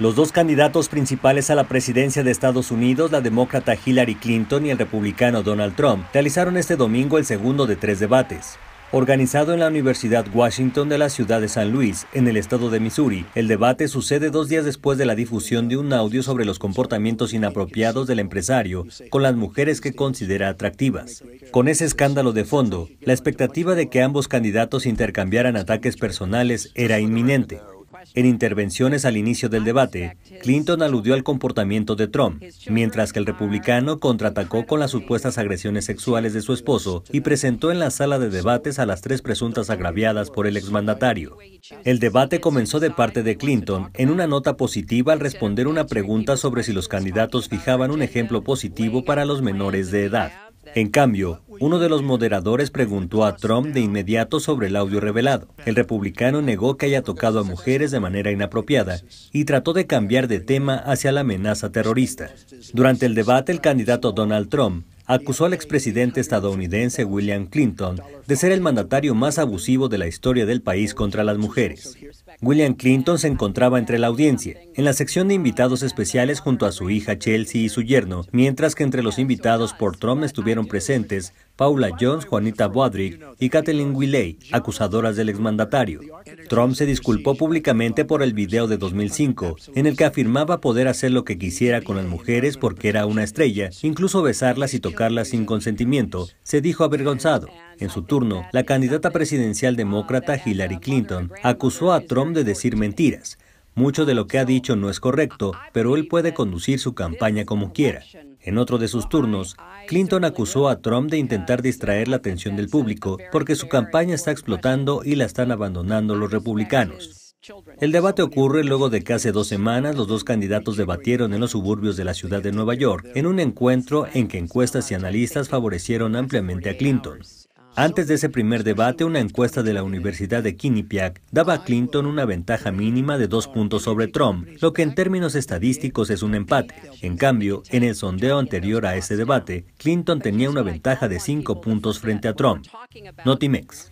Los dos candidatos principales a la presidencia de Estados Unidos, la demócrata Hillary Clinton y el republicano Donald Trump, realizaron este domingo el segundo de tres debates. Organizado en la Universidad Washington de la ciudad de San Luis, en el estado de Missouri, el debate sucede dos días después de la difusión de un audio sobre los comportamientos inapropiados del empresario con las mujeres que considera atractivas. Con ese escándalo de fondo, la expectativa de que ambos candidatos intercambiaran ataques personales era inminente. En intervenciones al inicio del debate, Clinton aludió al comportamiento de Trump, mientras que el republicano contraatacó con las supuestas agresiones sexuales de su esposo y presentó en la sala de debates a las tres presuntas agraviadas por el exmandatario. El debate comenzó de parte de Clinton en una nota positiva al responder una pregunta sobre si los candidatos fijaban un ejemplo positivo para los menores de edad. En cambio, uno de los moderadores preguntó a Trump de inmediato sobre el audio revelado. El republicano negó que haya tocado a mujeres de manera inapropiada y trató de cambiar de tema hacia la amenaza terrorista. Durante el debate, el candidato Donald Trump acusó al expresidente estadounidense William Clinton de ser el mandatario más abusivo de la historia del país contra las mujeres. William Clinton se encontraba entre la audiencia, en la sección de invitados especiales junto a su hija Chelsea y su yerno, mientras que entre los invitados por Trump estuvieron presentes Paula Jones, Juanita Bodrick y Kathleen Willey, acusadoras del exmandatario. Trump se disculpó públicamente por el video de 2005, en el que afirmaba poder hacer lo que quisiera con las mujeres porque era una estrella, incluso besarlas y tocarlas sin consentimiento, se dijo avergonzado. En su turno, la candidata presidencial demócrata Hillary Clinton acusó a Trump de decir mentiras. Mucho de lo que ha dicho no es correcto, pero él puede conducir su campaña como quiera. En otro de sus turnos, Clinton acusó a Trump de intentar distraer la atención del público porque su campaña está explotando y la están abandonando los republicanos. El debate ocurre luego de que hace dos semanas los dos candidatos debatieron en los suburbios de la ciudad de Nueva York en un encuentro en que encuestas y analistas favorecieron ampliamente a Clinton. Antes de ese primer debate, una encuesta de la Universidad de Quinnipiac daba a Clinton una ventaja mínima de dos puntos sobre Trump, lo que en términos estadísticos es un empate. En cambio, en el sondeo anterior a ese debate, Clinton tenía una ventaja de cinco puntos frente a Trump. Notimex.